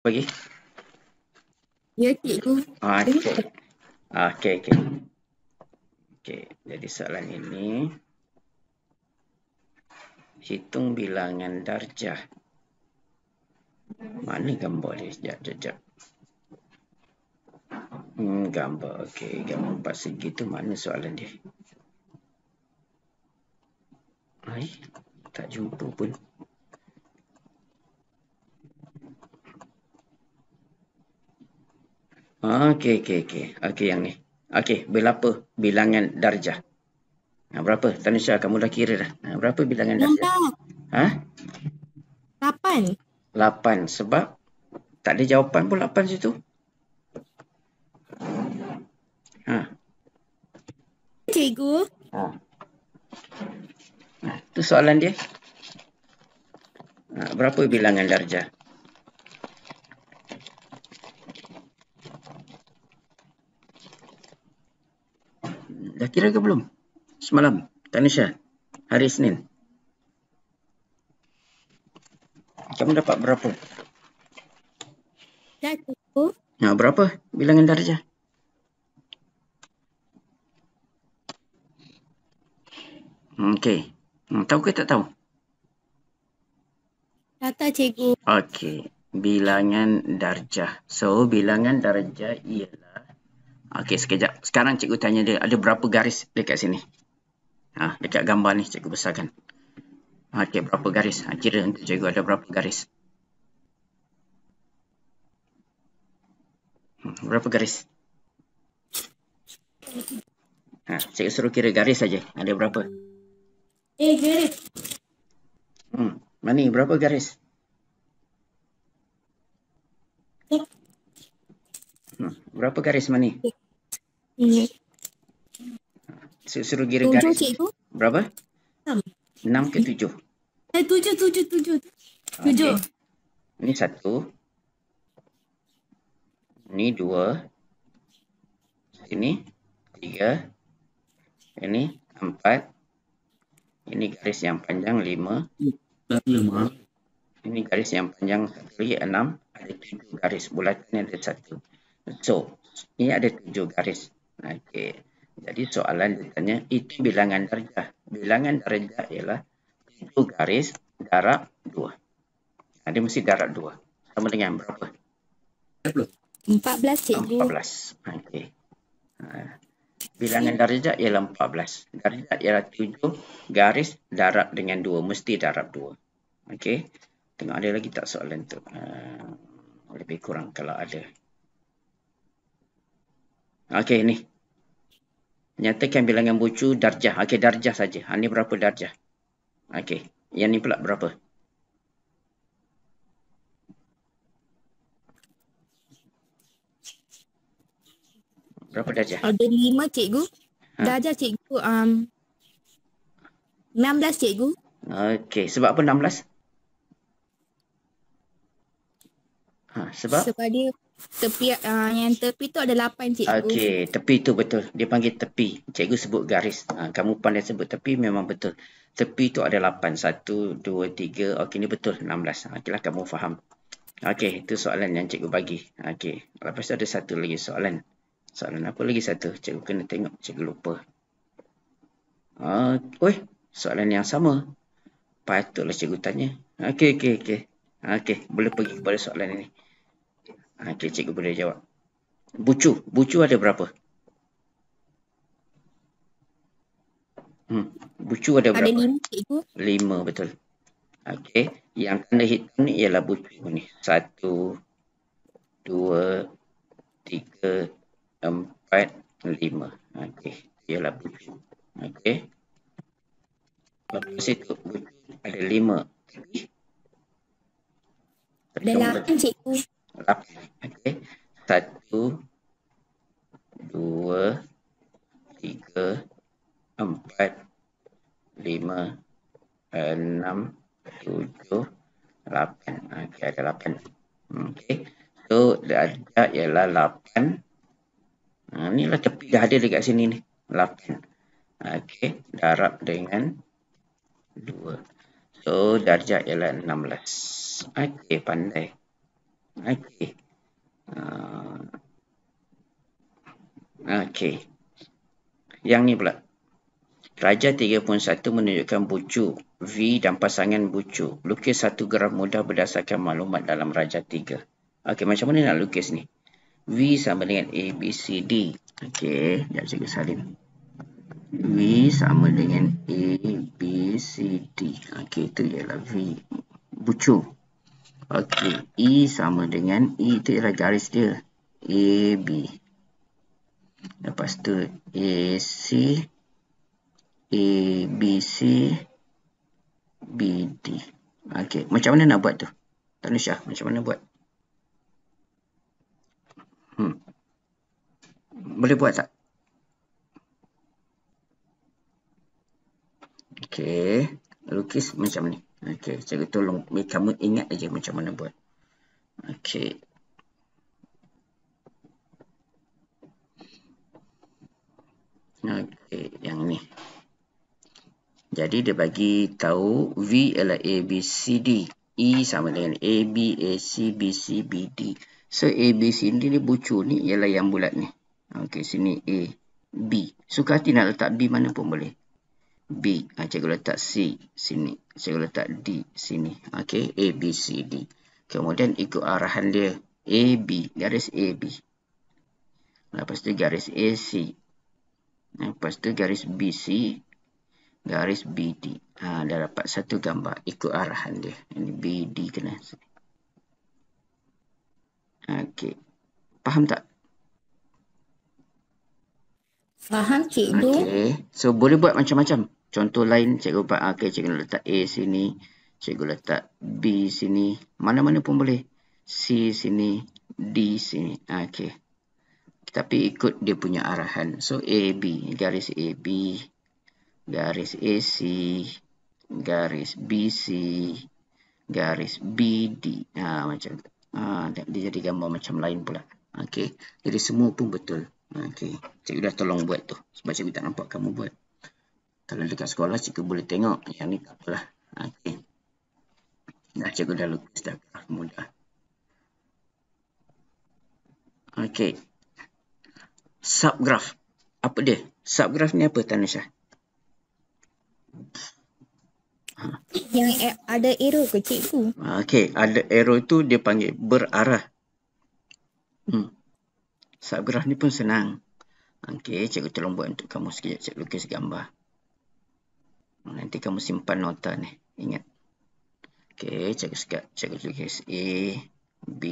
Pergi. Ya, cikgu. Ah, cikgu. Ah, okey, okey. Okey, jadi soalan ini. Hitung bilangan darjah. Mana gambar dia? Sekejap, sekejap. Hmm, gambar. Okey, gambar empat segi tu mana soalan dia? Hai, tak jumpa pun. Ah, okey, okey, okey. Okey, yang ni. Okey, berapa bilangan darjah? Ha, berapa? Tanisha, kamu dah kira dah. Ha, berapa bilangan darjah? Lapan. Ha? Lapan. Lapan. Sebab tak ada jawapan pun lapan situ. Ha. Cikgu. Ha. Itu ha, soalan dia. Ha, berapa bilangan darjah? Dah kira ke belum? Semalam. Tanisha. Hari Senin. Kamu dapat berapa? Dah cukup. Nah, ha, berapa bilangan darjah? Okey. Hmm, tahu ke tak tahu? Kata tahu, cikgu. Okey. Bilangan darjah. So, bilangan darjah ialah... Okey, sekejap. Sekarang cikgu tanya dia, ada berapa garis dekat sini? Ha, dekat gambar ni cikgu besarkan. Okey, berapa garis? Ha, kira untuk cikgu ada berapa garis? Hmm, berapa garis? Ha, cikgu suruh kira garis saja. Ada berapa? Eh, garis. Hmm, mana berapa garis? Eh. Hmm, berapa garis mana? ni? Eh. Ingat. Suruh kira garis. cikgu. Berapa? Enam. Enam ke tujuh? Eh tujuh, tujuh, tujuh. Tujuh. Okay. Ini satu. Ini dua. Ini tiga. Ini empat. Ini garis yang panjang lima. Lima. Ini garis yang panjang lagi ya, enam. Ada tujuh garis. Bulatnya ada satu. So, ini ada tujuh garis. Okey. Jadi soalan dia tanya, itu bilangan darjah. Bilangan darjah ialah itu garis darab 2. Ada ha, mesti darab 2. Sama dengan berapa? 14 cikgu. 14. Okey. Ha. Bilangan darjah ialah 14. Darjah ialah 7 garis darab dengan 2. Mesti darab 2. Okey. Tengok ada lagi tak soalan tu? Ha, lebih kurang kalau ada. Okey ni. Nyatakan bilangan bucu darjah. Okey, darjah saja. Ha, ini berapa darjah? Okey. Yang ni pula berapa? Berapa darjah? Ada lima cikgu. Ha? Darjah cikgu. Um, 16 cikgu. Okey. Sebab apa 16? Ha, sebab? Sebab dia tepi uh, yang tepi tu ada lapan cikgu. Okey, tepi tu betul. Dia panggil tepi. Cikgu sebut garis. Ha, kamu pandai sebut tepi memang betul. Tepi tu ada lapan. Satu, dua, tiga. Okey, ni betul. Enam belas. Ah, okeylah, kamu faham. Okey, itu soalan yang cikgu bagi. Okey, lepas tu ada satu lagi soalan. Soalan apa lagi satu? Cikgu kena tengok. Cikgu lupa. Uh, weh, soalan yang sama. Patutlah cikgu tanya. Okey, okey, okey. Okey, boleh pergi kepada soalan ini. Ha, cikgu boleh jawab. Bucu. Bucu ada berapa? Hmm. Bucu ada berapa? Ada lima cikgu. Lima betul. Okey. Yang tanda hitam ni ialah bucu ni. Satu, dua, tiga, empat, lima. Okey. Ialah bucu. Okey. Lepas itu bucu ada lima. Ada lapan cikgu. Okey. Satu, dua, tiga, empat, lima, enam, tujuh, lapan. Okey, ada lapan. Okey. So, dia ada ialah lapan. Ha, inilah tepi dah ada dekat sini ni. Lapan. Okey. Darab dengan dua. So, darjah ialah enam belas. Okey, pandai. Okey. Uh, Okey. Yang ni pula. Raja 3.1 menunjukkan bucu V dan pasangan bucu. Lukis satu graf mudah berdasarkan maklumat dalam Raja 3. Okey, macam mana nak lukis ni? V sama dengan A, B, C, D. Okey, sekejap cikgu salin. V sama dengan A, B, C, D. Okey, itu ialah V. Bucu. Okey, E sama dengan E itu ialah garis dia. AB. Lepas tu AC ABC BD. Okey, macam mana nak buat tu? Tak nisah, macam mana buat? Hmm. Boleh buat tak? Okey, lukis macam ni. Okey, cara tolong kamu ingat aja macam mana buat. Okey. Okey, yang ni. Jadi dia bagi tahu V ialah A B C D. E sama dengan A B A C B C B D. So A B C D ni bucu ni ialah yang bulat ni. Okey, sini A B. Suka hati nak letak B mana pun boleh. B. Ha, cikgu letak C sini. Cikgu letak D sini. Okey. A, B, C, D. Kemudian ikut arahan dia. A, B. Garis A, B. Lepas tu garis A, C. Lepas tu garis B, C. Garis B, D. Ha, dah dapat satu gambar. Ikut arahan dia. Ini B, D kena. Okey. Faham tak? Faham, cikgu. Okey. So, boleh buat macam-macam contoh lain cikgu pak ah, okey cikgu letak A sini cikgu letak B sini mana-mana pun boleh C sini D sini ah, okey tapi ikut dia punya arahan so A B, garis A B, garis A C, garis B C, garis BD ha ah, macam ha, dia jadi gambar macam lain pula okey jadi semua pun betul okey cikgu dah tolong buat tu sebab cikgu tak nampak kamu buat kalau dekat sekolah, cikgu boleh tengok yang ni tak apalah. Ha, okey. Dah cikgu dah lukis dah graf mudah. Okey. Subgraf. Apa dia? Subgraf ni apa Tanisha? Ha. Yang e- ada arrow ke cikgu? Ha, okey, ada arrow tu dia panggil berarah. Hmm. Subgraf ni pun senang. Okey, cikgu tolong buat untuk kamu sekejap. Cikgu lukis gambar. Hmm, nanti kamu simpan nota ni. Ingat. Okay, cek sekat. cek dulu guys. A, B,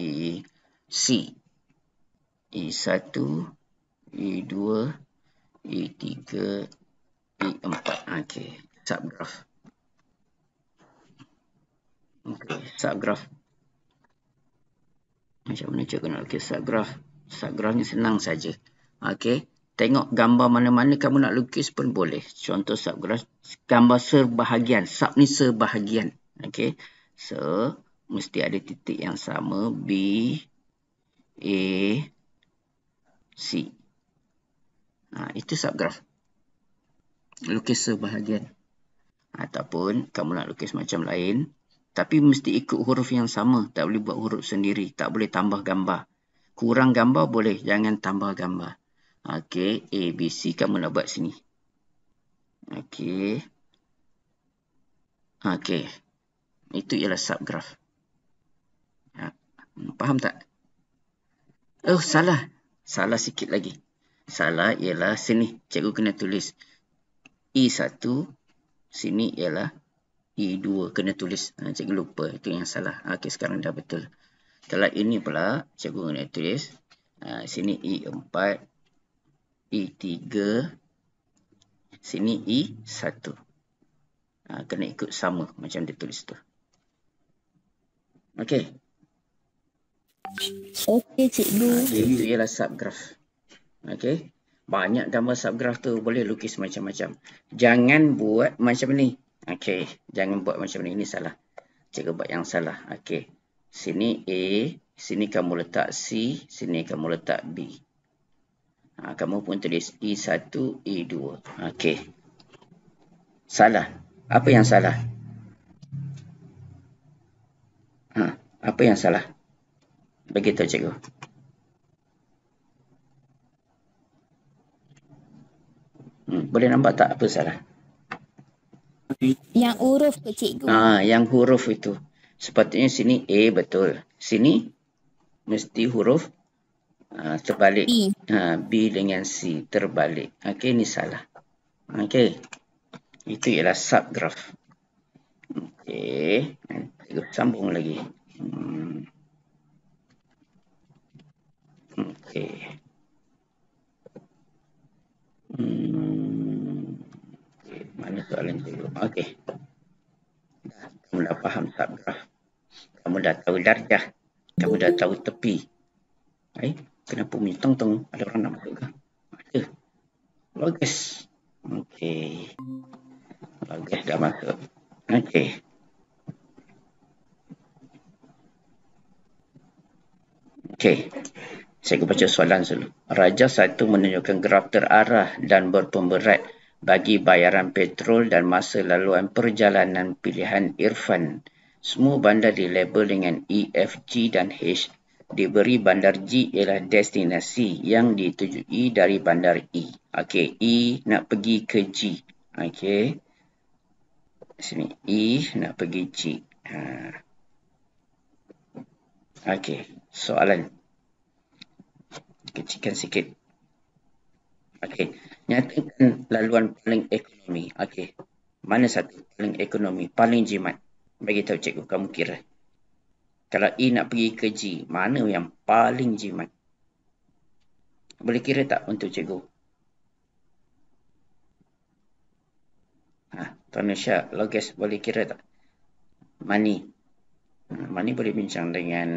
C. E1, E2, E3, E4. Okay, subgraph. Okay, subgraph. Macam mana cakap nak lukis subgraph? Subgraph ni senang saja. Okay, Tengok gambar mana-mana kamu nak lukis pun boleh. Contoh subgraph gambar serbahagian. Sub ni serbahagian. okay? So, mesti ada titik yang sama. B, A, C. Ha, itu subgraph. Lukis serbahagian. Ataupun kamu nak lukis macam lain. Tapi mesti ikut huruf yang sama. Tak boleh buat huruf sendiri. Tak boleh tambah gambar. Kurang gambar boleh. Jangan tambah gambar. Okey, A, B, C kamu nak buat sini. Okey. Okey. Itu ialah subgraf. Ya. Faham tak? Oh, salah. Salah sikit lagi. Salah ialah sini. Cikgu kena tulis. E1. Sini ialah E2. Kena tulis. Ha, cikgu lupa. Itu yang salah. Okey, sekarang dah betul. Kalau ini pula, cikgu kena tulis. Ha, sini E4. E3. Sini E1. Ha, kena ikut sama macam dia tulis tu. Okey. Okey cikgu. Ha, itu ialah subgraf. Okey. Banyak gambar subgraf tu boleh lukis macam-macam. Jangan buat macam ni. Okey. Jangan buat macam ni. Ini salah. Cikgu buat yang salah. Okey. Sini A. Sini kamu letak C. Sini kamu letak B. Ha, kamu pun tulis E1, E2. Okey. Salah. Apa yang salah? Ha, apa yang salah? Begitu cikgu. Hmm, boleh nampak tak apa salah? Yang huruf tu cikgu. Ha, yang huruf itu. Sepatutnya sini A betul. Sini mesti huruf A. Ha, terbalik. B. Uh, B dengan C terbalik. Okey, ni salah. Okey. Itu ialah subgraf. Okey. Sambung lagi. Hmm. Okey. Hmm. Okay. Mana soalan dulu? Okey. Kamu dah faham subgraf. Kamu dah tahu darjah. Kamu dah tahu tepi. Baik. Okay kena bumi tong tong ada orang nak masuk ke ada logis okey logis dah masuk okey okey saya baca soalan dulu raja satu menunjukkan graf terarah dan berpemberat bagi bayaran petrol dan masa laluan perjalanan pilihan Irfan. Semua bandar dilabel dengan EFG dan H diberi bandar G ialah destinasi yang ditujui dari bandar E. Okey, E nak pergi ke G. Okey. Sini, E nak pergi G. Ha. Okey, soalan. Kecikan sikit. Okey, nyatakan laluan paling ekonomi. Okey, mana satu paling ekonomi, paling jimat? Bagi tahu cikgu, kamu kira. Kalau E nak pergi ke G, mana yang paling jimat? Boleh kira tak untuk cikgu? Ha, Tuan Syah, Logis boleh kira tak? Mani. Ha, Mani boleh bincang dengan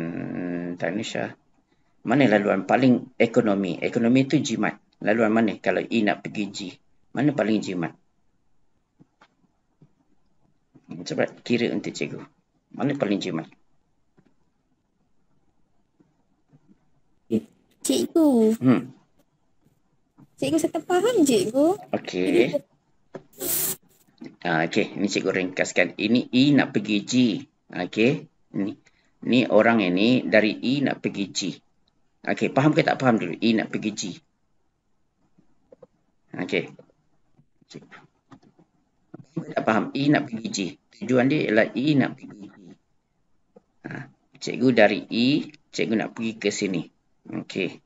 Tuan Syah. Mana laluan paling ekonomi? Ekonomi itu jimat. Laluan mana kalau E nak pergi G? Mana paling jimat? Cepat kira untuk cikgu. Mana paling jimat? cikgu. Hmm. Cikgu saya tak faham, cikgu. Okey. Ah, Okey, ini cikgu ringkaskan. Ini I e nak pergi G. Okey. Ni. ni orang ini dari I e nak pergi G. Okey, faham ke tak faham dulu? I e nak pergi G. Okey. Cikgu. Tak faham. I nak pergi G. Tujuan dia ialah E nak pergi G. Ha. Cikgu dari I. cikgu nak pergi ke sini. Okey.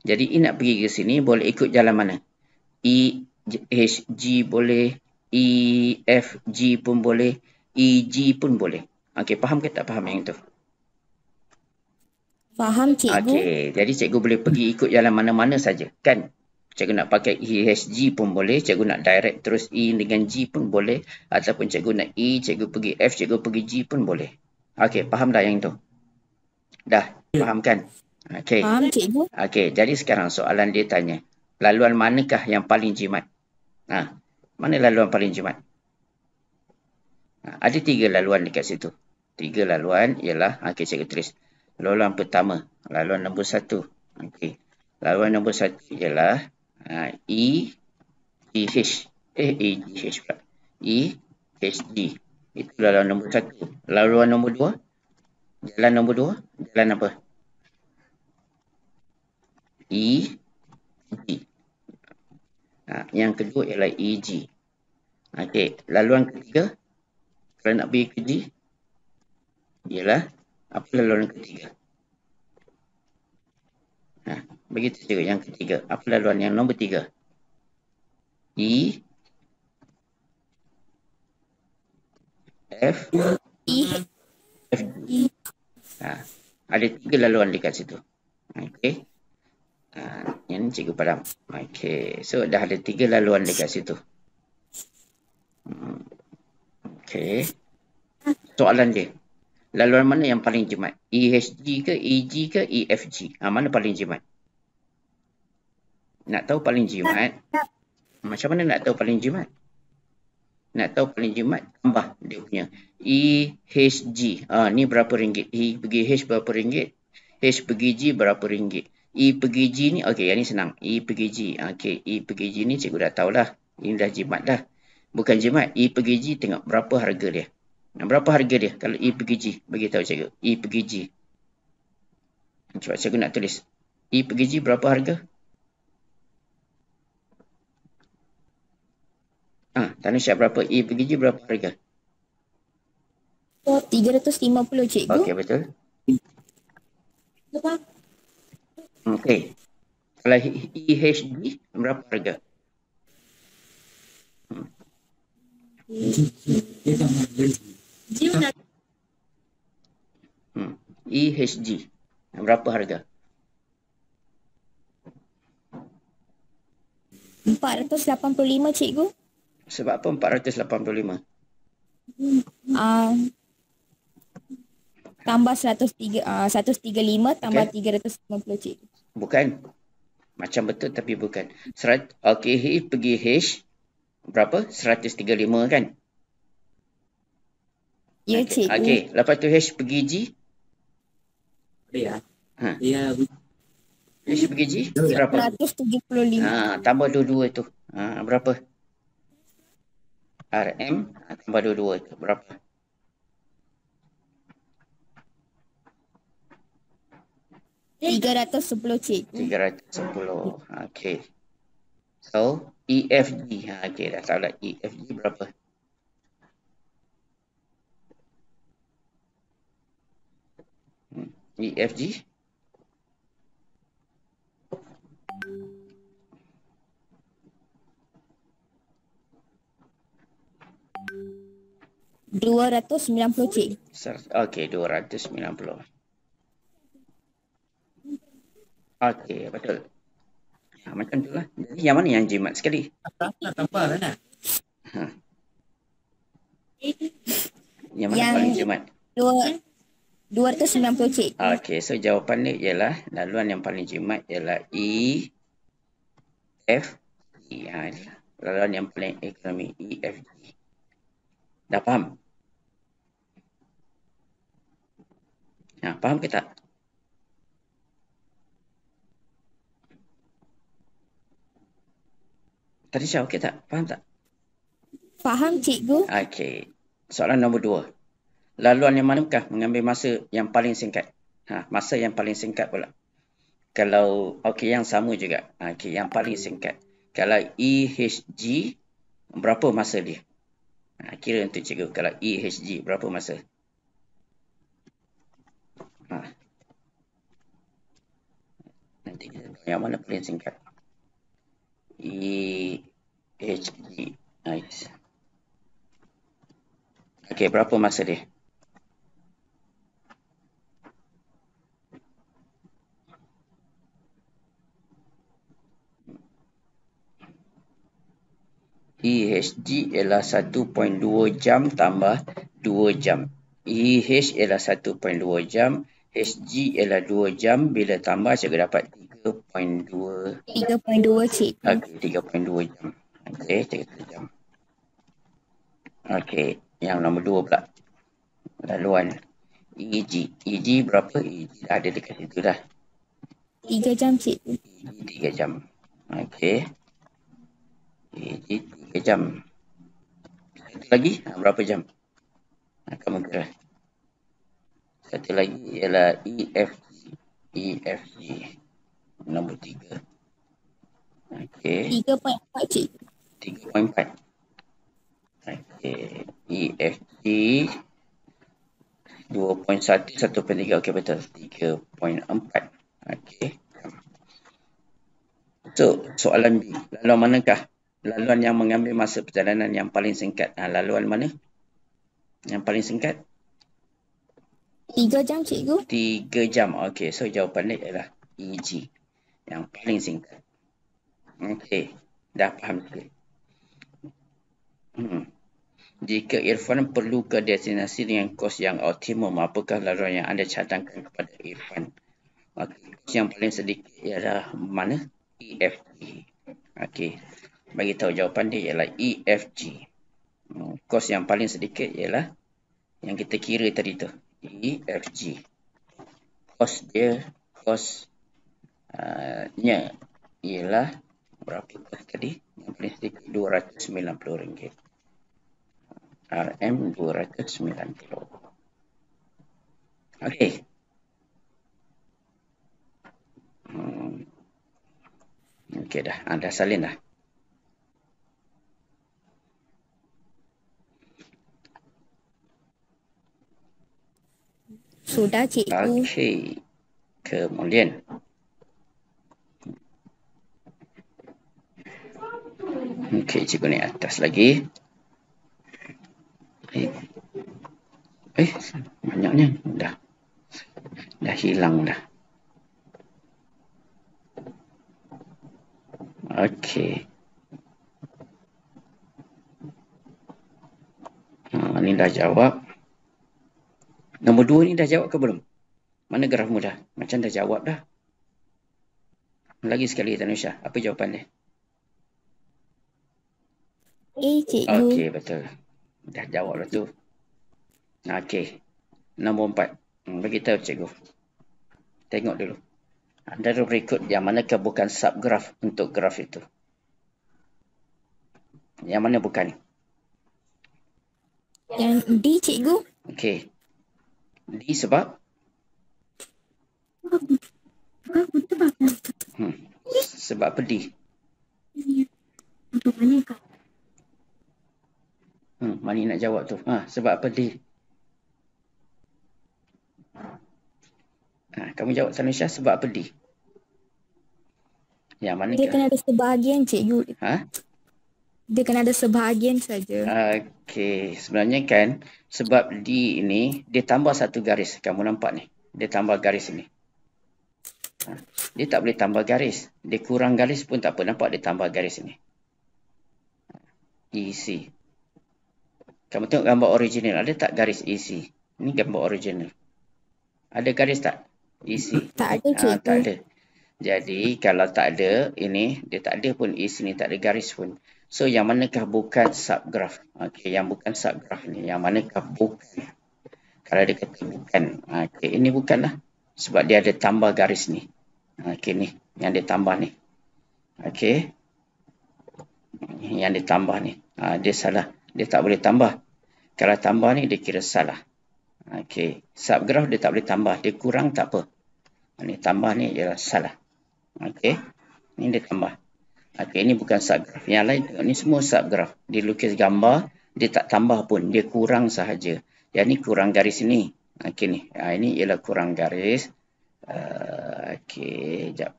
Jadi I nak pergi ke sini boleh ikut jalan mana? E, H, G boleh. E, F, G pun boleh. E, G pun boleh. Okey, faham ke tak faham yang itu? Faham cikgu. Okey, jadi cikgu boleh pergi ikut jalan mana-mana saja. Kan? Cikgu nak pakai H G pun boleh. Cikgu nak direct terus E dengan G pun boleh. Ataupun cikgu nak E, cikgu pergi F, cikgu pergi G pun boleh. Okey, faham dah yang itu? Dah, faham kan? Okey. Faham cikgu? Okey, jadi sekarang soalan dia tanya, laluan manakah yang paling jimat? Ha. Mana laluan paling jimat? Ha. ada tiga laluan dekat situ. Tiga laluan ialah ha, okey cikgu tulis. Laluan pertama, laluan nombor satu. Okey. Laluan nombor satu ialah ha, E G e H eh E G H pula. E H G. Itu laluan nombor satu. Laluan nombor dua. Jalan nombor dua. Jalan apa? E, G. E. Ha, yang kedua ialah E, G. Okey, laluan ketiga. Kalau nak pergi ke G, ialah apa laluan ketiga? Ha, begitu juga yang ketiga. Apa laluan yang nombor tiga? E, F, E, F, G. Ha, ada tiga laluan dekat situ. Okey. Ha, ah, ini cikgu padam. Okey. So, dah ada tiga laluan dekat situ. Hmm, Okey. Soalan dia. Laluan mana yang paling jimat? EHG ke EG ke EFG? Ha, ah, mana paling jimat? Nak tahu paling jimat? Macam mana nak tahu paling jimat? Nak tahu paling jimat? Tambah dia punya. EHG. Ha, ah, ni berapa ringgit? E pergi H berapa ringgit? H pergi G berapa ringgit? E pergi G ni, okey yang ni senang. E pergi G. Okey, E pergi G ni cikgu dah tahulah. Ini dah jimat dah. Bukan jimat, E pergi G tengok berapa harga dia. Nah, berapa harga dia kalau E pergi bagi tahu cikgu. E pergi G. Cuba cikgu nak tulis. E pergi G berapa harga? Ah, tanya Tanisha berapa? E pergi G berapa harga? Oh, 350 cikgu. Okey, betul. Lepas. Okey. Kalau EHD berapa harga? Hmm. EHG berapa harga? 485 cikgu. Sebab apa 485? Ah uh, tambah 103 uh, 135 tambah okay. 390 cikgu. Bukan. Macam betul tapi bukan. Serat, okay, H pergi H. Berapa? 135 kan? Ya, okay. cikgu. Okay, lepas tu H pergi G. Ya. Ha. Ya. H pergi G. Ya. Berapa? 175. Ha, tambah dua-dua tu. Ha, berapa? RM tambah dua-dua tu. Berapa? 310 cik. 310. Okay. So, EFG. Ha, okay, dah salah. EFG berapa? Hmm, EFG? Dua ratus sembilan puluh cik. Okey, dua ratus sembilan puluh. Okey, betul. Ha, macam tu lah. Jadi yang mana yang jimat sekali? Tak tambah lah nak. Ha. Yang mana yang paling jimat? Dua, 290 cik. Okey, so jawapan ni ialah laluan yang paling jimat ialah E, F, G. Ha, lah. laluan yang paling ekonomi E, F, G. Dah faham? Ha, faham ke tak? Tadi Tadisha okey tak? Faham tak? Faham cikgu. Okey. Soalan nombor dua. Laluan yang manakah mengambil masa yang paling singkat? Ha, masa yang paling singkat pula. Kalau okey yang sama juga. Ha, okey yang paling singkat. Kalau EHG berapa masa dia? Ha, kira untuk cikgu kalau EHG berapa masa? Ha. Nanti yang mana paling singkat? EHD e. nice. Okay berapa masa dia? EHD ialah 1.2 jam tambah 2 jam. EH ialah 1.2 jam. HG ialah 2 jam. Bila tambah, saya dapat 3.2 cik. Okey, 3.2 jam. Okey, cakap jam. Okey, yang nombor 2 pula. Laluan E.g. E.g. berapa? E.g. ada dekat situ dah. 3 jam cik. 3 jam. Okey. E.g. 3 jam. Satu lagi, berapa jam? Akan bergerak. Satu lagi ialah EFG. EFG. Nombor tiga. Okey. Tiga poin empat, cik. Tiga poin empat. Okey. EFG. Dua poin satu, satu poin tiga. Okey, betul. Tiga poin empat. Okey. So, soalan B. Laluan manakah? Laluan yang mengambil masa perjalanan yang paling singkat. Ha, laluan mana? Yang paling singkat? Tiga jam, cikgu. Tiga jam. Okey. So, jawapan dia ialah EG yang paling singkat. Okey, dah faham ke? Hmm. Jika Irfan perlu ke destinasi dengan kos yang optimum, apakah laluan yang anda cadangkan kepada Irfan? Okay. Kos yang paling sedikit ialah mana? EFG. Okey, bagi tahu jawapan dia ialah EFG. Hmm, kos yang paling sedikit ialah yang kita kira tadi tu. EFG. Kos dia, kos nya ialah berapa kah tadi? Yang paling sedikit RM290. RM290. Okey. Hmm. Okey dah, anda ah, salin dah. Sudah cikgu. Okey. Kemudian. Okay. Okey, cikgu ni atas lagi. Eh. eh, banyaknya. Dah. Dah hilang dah. Okey. Ha, ah, ni dah jawab. Nombor dua ni dah jawab ke belum? Mana graf mudah? Macam dah jawab dah. Lagi sekali, Tanusha. Apa jawapan dia? A eh, cikgu. Okey betul. Dah jawab lah tu. Okey. Nombor empat. Hmm, bagi tahu cikgu. Tengok dulu. Ada berikut yang manakah bukan subgraf untuk graf itu. Yang mana bukan? Yang D cikgu. Okey. D sebab? Hmm. Sebab apa D? Untuk manakah? Hmm, mana nak jawab tu? Ha, sebab apa dia? Ah, ha, kamu jawab Tan Syah sebab apa dia? Yang mana? Dia kena ada sebahagian cikgu. Ha? Dia kena ada sebahagian saja. Okey, sebenarnya kan sebab D ini dia tambah satu garis. Kamu nampak ni. Dia tambah garis ni. Ha. Dia tak boleh tambah garis. Dia kurang garis pun tak apa. Nampak dia tambah garis ni. EC. Kamu tengok gambar original. Ada tak garis isi? E ini gambar original. Ada garis tak isi? E tak ada Ha, tak ada. Jadi kalau tak ada ini, dia tak ada pun isi e ni. Tak ada garis pun. So yang manakah bukan subgraph. Okey, yang bukan subgraph ni. Yang manakah bukan? Kalau dia kata bukan. Okey, ini bukan lah. Sebab dia ada tambah garis ni. Okey ni. Yang dia tambah ni. Okey. Yang dia tambah ni. Ha, dia salah dia tak boleh tambah. Kalau tambah ni, dia kira salah. Okey. Subgraph dia tak boleh tambah. Dia kurang tak apa. Ini tambah ni ialah salah. Okey. Ini dia tambah. Okey, ini bukan subgraph. Yang lain, ini semua subgraph. Dia lukis gambar, dia tak tambah pun. Dia kurang sahaja. Yang ni kurang garis ni. Okey ni. Ha, ini ialah kurang garis. Uh, ah, Okey, jap.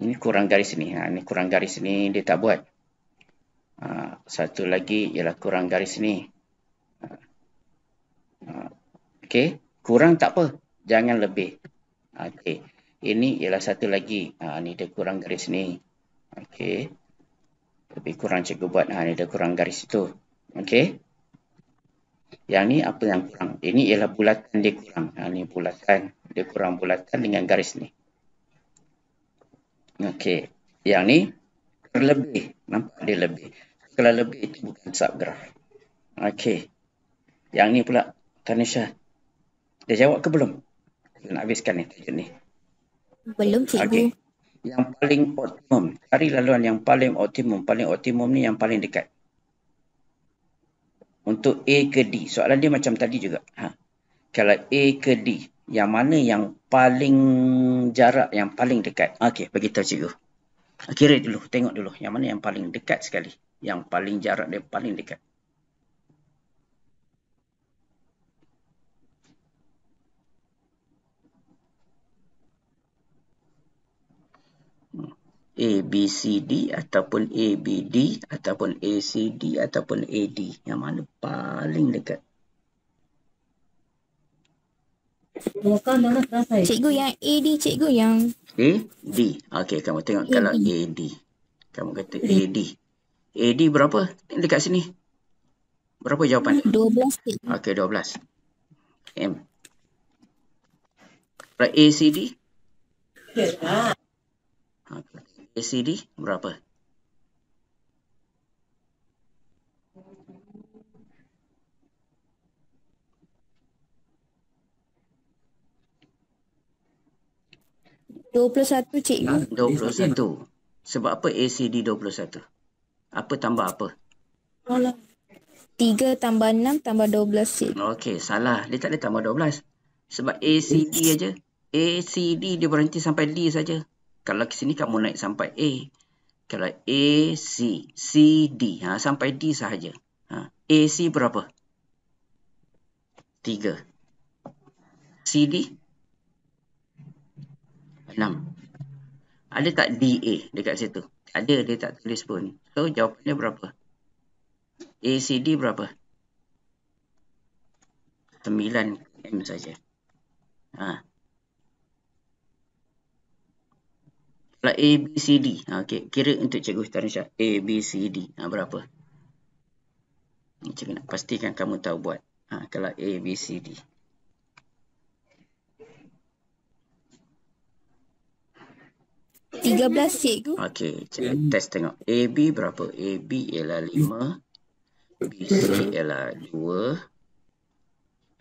Ini kurang garis ni. Ha, ini kurang garis ni, dia tak buat. Ah, satu lagi ialah kurang garis ni. Ah, ah, okey, kurang tak apa, jangan lebih. Okey. Ini ialah satu lagi. Ha ni dia kurang garis ni. Okey. Lebih kurang cikgu buat. Ha ni dia kurang garis itu. Okey. Yang ni apa yang kurang? Ini ialah bulatan dia kurang. Ha ni bulatan, dia kurang bulatan dengan garis ni. Okey. Yang ni terlebih. Nampak dia lebih kalau lebih itu bukan subgraf. Okey. Yang ni pula Tanisha. Dia jawab ke belum? Kita nak habiskan ni tajuk ni. Belum cikgu. Okay. Yang paling optimum. hari laluan yang paling optimum. Paling optimum ni yang paling dekat. Untuk A ke D. Soalan dia macam tadi juga. Ha. Kalau A ke D. Yang mana yang paling jarak yang paling dekat. Okey, beritahu cikgu. Kira dulu, tengok dulu. Yang mana yang paling dekat sekali yang paling jarak dia paling dekat. A, B, C, D ataupun A, B, D ataupun A, C, D ataupun A, D. Yang mana paling dekat. Lah ya? Cikgu yang A, D, cikgu yang... A, D. Okey, kamu tengok A, kalau D. A, D. Kamu kata A, D. A, D. AD berapa dekat sini? Berapa jawapan? 12. Okey, 12. M. ACD? Okay. ACD berapa? Dua puluh satu, cikgu. Dua puluh satu. Sebab apa ACD dua puluh satu? Sebab apa tambah apa? Tiga tambah enam tambah dua belas sik. Okey, salah. Dia tak ada tambah belas. Sebab A, C, D aja. A, C, D dia berhenti sampai D saja. Kalau ke sini kamu naik sampai A. Kalau A, C, C, D. Ha, sampai D sahaja. Ha, A, C berapa? Tiga. C, D? enam. Ada tak D, A dekat situ? Ada, dia tak tulis pun. So jawapannya berapa? ACD berapa? 9 M saja. Ha. Kalau A, B, C, D. Ha, okay. Kira untuk cikgu Tarnasyah. A, B, C, D. Ha, berapa? Cikgu nak pastikan kamu tahu buat. Ha, kalau A, B, C, D. 13 sik tu. Okey, test tengok. AB berapa? AB ialah 5. BC ialah 2.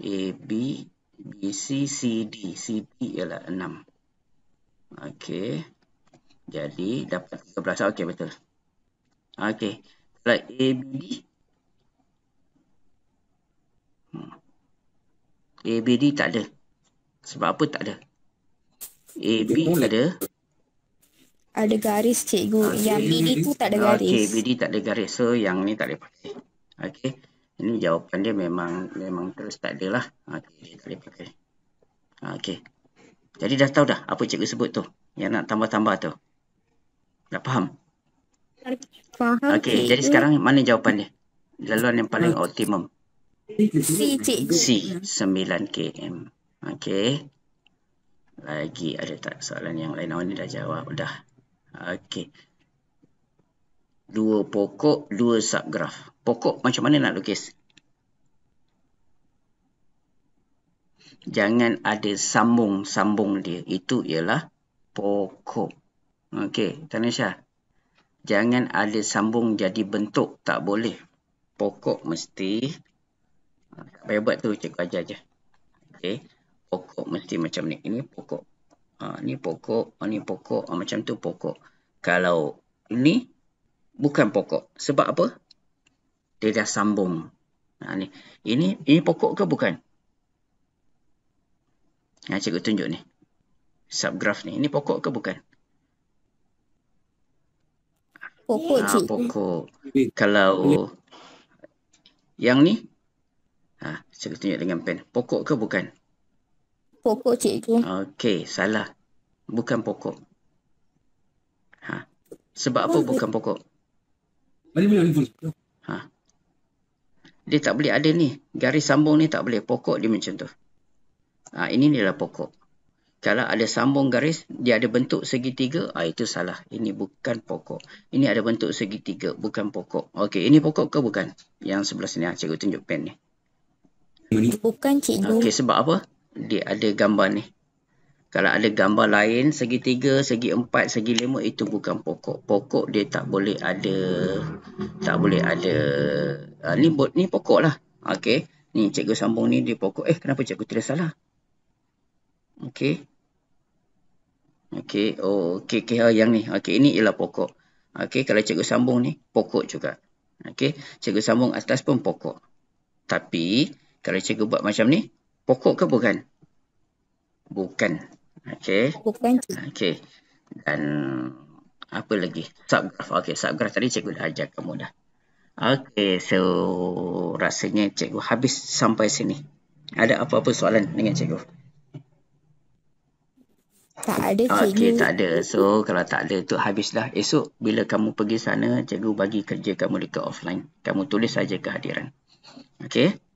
AB, BC, CD. CD ialah 6. Okey. Jadi dapat 13. Okey, betul. Okey. Kalau AB ABD tak ada. Sebab apa tak ada? AB ada ada garis cikgu. Okay. Ah, yang BD tu tak ada garis. Okey, BD tak ada garis. So, yang ni tak boleh pakai. Okey. Ini jawapan dia memang memang terus tak ada lah. Okey, tak boleh pakai. Okey. Jadi dah tahu dah apa cikgu sebut tu. Yang nak tambah-tambah tu. Tak faham? Faham. Okey, jadi sekarang mana jawapan dia? Laluan yang paling okay. Ah. optimum. C, cikgu. C, 9 km. Okey. Lagi ada tak soalan yang lain? Awak ni dah jawab. Dah. Okey. Dua pokok, dua subgraf. Pokok macam mana nak lukis? Jangan ada sambung-sambung dia. Itu ialah pokok. Okey, Tanisha. Jangan ada sambung jadi bentuk. Tak boleh. Pokok mesti... Tak payah buat tu, cikgu ajar je. Okey. Pokok mesti macam ni. Ini pokok ha, ni pokok, ah, ni pokok, ha, macam tu pokok. Kalau ni bukan pokok. Sebab apa? Dia dah sambung. Ha, ni. Ini ini pokok ke bukan? Ha, cikgu tunjuk ni. Subgraph ni. Ini pokok ke bukan? Pokok, ha, pokok. Kalau yang ni, ha, cikgu tunjuk dengan pen. Pokok ke bukan? Bukan. Pokok cikgu. Okey, salah. Bukan pokok. Ha. Sebab apa oh, bukan pokok? Mari mula info. Ha. Dia tak boleh ada ni. Garis sambung ni tak boleh. Pokok dia macam tu. Ha, ini ni lah pokok. Kalau ada sambung garis, dia ada bentuk segitiga, ah itu salah. Ini bukan pokok. Ini ada bentuk segitiga, bukan pokok. Okey, ini pokok ke bukan? Yang sebelah sini, ha, cikgu tunjuk pen ni. Bukan cikgu. Okey, sebab apa? dia ada gambar ni. Kalau ada gambar lain, segitiga, segi empat, segi lima, itu bukan pokok. Pokok dia tak boleh ada, tak boleh ada, uh, ni, ni pokok lah. Okay, ni cikgu sambung ni dia pokok. Eh, kenapa cikgu tulis salah? Okay. Okay, oh, okay, okay, oh, ah, yang ni. Okay, ini ialah pokok. Okay, kalau cikgu sambung ni, pokok juga. Okay, cikgu sambung atas pun pokok. Tapi, kalau cikgu buat macam ni, Pokok ke bukan? Bukan. Okey. Bukan. Okey. Dan apa lagi? Subgraph. Okey, subgraph tadi cikgu dah ajar kamu dah. Okey, so rasanya cikgu habis sampai sini. Ada apa-apa soalan dengan cikgu? Tak ada cikgu. Okey, tak ada. So kalau tak ada tu habislah. Esok bila kamu pergi sana, cikgu bagi kerja kamu dekat offline. Kamu tulis saja kehadiran. Okey.